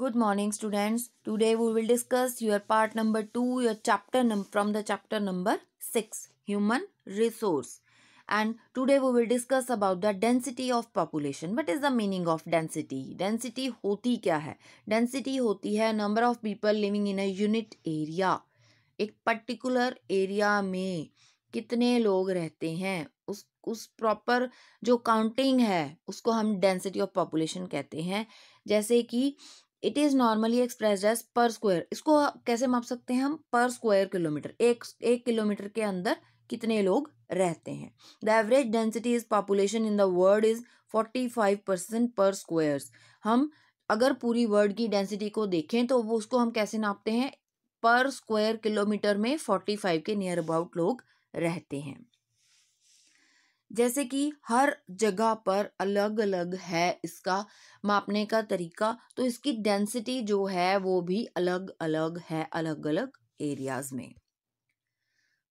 Good morning students. Today we will discuss your part number 2, your chapter num from the chapter number 6, Human Resource. And today we will discuss about the density of population. What is the meaning of density? Density होती क्या है Density होती है number of people living in a unit area. एक particular area में कितने लोग रहते हैं उस उस प्रॉपर जो काउंटिंग है उसको हम डेंसिटी ऑफ पॉपुलेशन कहते हैं जैसे कि it is normally express as per square इसको कैसे माप सकते हैं हम पर स्क्वायर किलोमीटर एक एक किलोमीटर के अंदर कितने लोग रहते हैं the average density is population in the world is forty five percent per squares हम अगर पूरी वर्ल्ड की डेंसिटी को देखें तो वो उसको हम कैसे नापते हैं पर स्क्वायर किलोमीटर में फोर्टी फाइव के नियर अबाउट लोग रहते हैं जैसे कि हर जगह पर अलग अलग है इसका मापने का तरीका तो इसकी डेंसिटी जो है वो भी अलग अलग है अलग अलग एरियाज में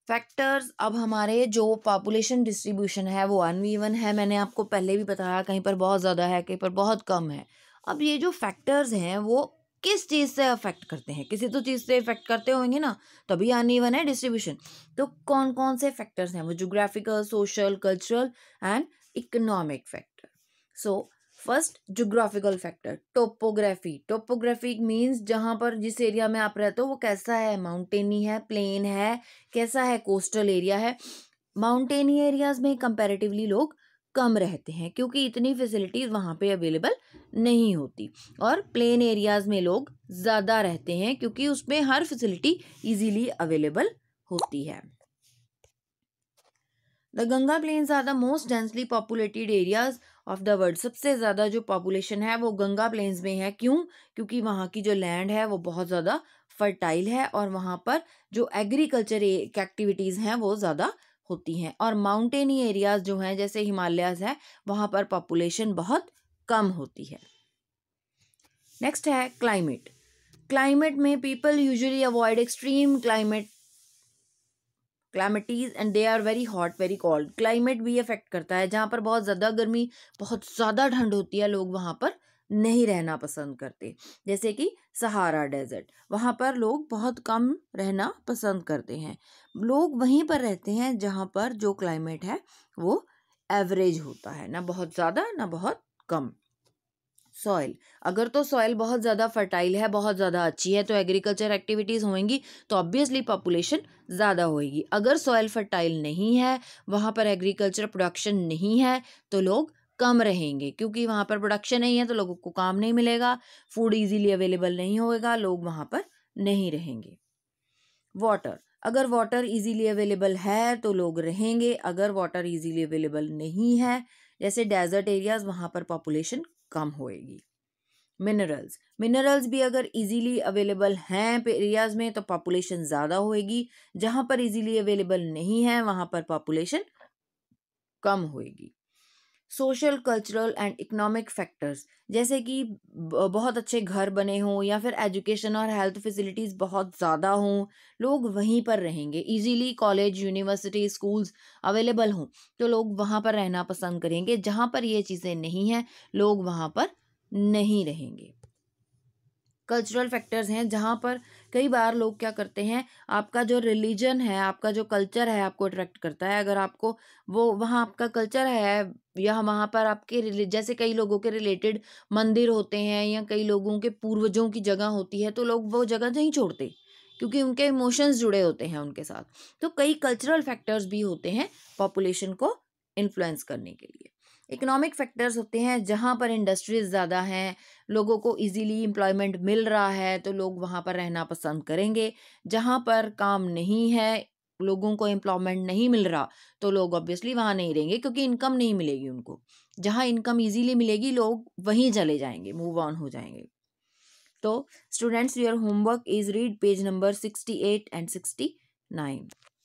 फैक्टर्स अब हमारे जो पॉपुलेशन डिस्ट्रीब्यूशन है वो अनवीवन है मैंने आपको पहले भी बताया कहीं पर बहुत ज़्यादा है कहीं पर बहुत कम है अब ये जो फैक्टर्स हैं वो किस चीज़ से अफेक्ट करते हैं किसी तो चीज़ से इफेक्ट करते होंगे ना तभी अनइवन है डिस्ट्रीब्यूशन तो कौन कौन से फैक्टर्स हैं वो geographical social cultural and economic factor so first geographical factor topography topography means जहाँ पर जिस एरिया में आप रहते हो वो कैसा है माउंटेनी है प्लेन है कैसा है कोस्टल एरिया है माउंटेनी एरियाज में कंपेरेटिवली लोग कम रहते हैं क्योंकि इतनी फैसिलिटीज़ वहाँ पे अवेलेबल नहीं होती और प्लेन एरियाज़ में लोग ज़्यादा रहते हैं क्योंकि उसमें हर फैसिलिटी इजीली अवेलेबल होती है the Ganga plains are the most densely populated areas of the world सबसे ज़्यादा जो पॉपुलेशन है वो गंगा प्लेन्स में है क्यों क्योंकि वहाँ की जो लैंड है वो बहुत ज़्यादा फर्टाइल है और वहाँ पर जो एग्रीकल्चर एक्टिविटीज़ हैं वो ज़्यादा होती हैं और माउंटेनी एरियाज़ जो हैं जैसे हिमालयाज़ हैं वहाँ पर पॉपुलेशन बहुत कम होती है नेक्स्ट है क्लाइमेट क्लाइमेट में people usually avoid extreme climate climates and they are very hot very cold climate भी अफेक्ट करता है जहाँ पर बहुत ज़्यादा गर्मी बहुत ज़्यादा ठंड होती है लोग वहाँ पर नहीं रहना पसंद करते जैसे कि सहारा डेजर्ट वहाँ पर लोग बहुत कम रहना पसंद करते हैं लोग वहीं पर रहते हैं जहाँ पर जो क्लाइमेट है वो एवरेज होता है ना बहुत ज़्यादा ना बहुत कम सॉइल अगर तो सॉइल बहुत ज़्यादा फर्टाइल है बहुत ज़्यादा अच्छी है तो एग्रीकल्चर एक्टिविटीज़ होंगी तो ऑब्वियसली पॉपुलेशन ज़्यादा होएगी अगर सॉइल फर्टाइल नहीं है वहाँ पर एग्रीकल्चर प्रोडक्शन नहीं है तो लोग कम रहेंगे क्योंकि वहाँ पर प्रोडक्शन नहीं है तो लोगों को काम नहीं मिलेगा फूड इजीली अवेलेबल नहीं होगा लोग वहाँ पर नहीं रहेंगे वाटर अगर वाटर इजीली अवेलेबल है तो लोग रहेंगे अगर वाटर इजीली अवेलेबल नहीं है जैसे डेजर्ट एरियाज़ वहाँ पर पॉपुलेशन कम होएगी मिनरल्स मिनरल्स भी अगर इजीली अवेलेबल हैं एरियाज़ में तो पॉपुलेशन ज़्यादा होएगी जहाँ पर इजीली अवेलेबल नहीं है वहाँ पर पॉपुलेशन कम होएगी social cultural and economic factors जैसे कि बहुत अच्छे घर बने हों या फिर एजुकेशन और हेल्थ फैसिलिटीज़ बहुत ज़्यादा हों लोग वहीं पर रहेंगे easily college university schools available हों तो लोग वहाँ पर रहना पसंद करेंगे जहाँ पर ये चीज़ें नहीं हैं लोग वहाँ पर नहीं रहेंगे कल्चरल फैक्टर्स हैं जहाँ पर कई बार लोग क्या करते हैं आपका जो रिलीजन है आपका जो कल्चर है आपको अट्रैक्ट करता है अगर आपको वो वहाँ आपका कल्चर है या वहाँ पर आपके जैसे कई लोगों के रिलेटेड मंदिर होते हैं या कई लोगों के पूर्वजों की जगह होती है तो लोग वो जगह नहीं छोड़ते क्योंकि उनके इमोशंस जुड़े होते हैं उनके साथ तो कई कल्चरल फैक्टर्स भी होते हैं पॉपुलेशन को इन्फ्लुएंस करने के लिए इकोनॉमिक फैक्टर्स होते हैं जहाँ पर इंडस्ट्रीज ज़्यादा हैं लोगों को इजीली एम्प्लॉयमेंट मिल रहा है तो लोग वहाँ पर रहना पसंद करेंगे जहाँ पर काम नहीं है लोगों को एम्प्लॉयमेंट नहीं मिल रहा तो लोग ऑब्वियसली वहाँ नहीं रहेंगे क्योंकि इनकम नहीं मिलेगी उनको जहाँ इनकम ईजीली मिलेगी लोग वहीं चले जाएंगे मूव ऑन हो जाएंगे तो students your homework is read page number sixty eight and sixty nine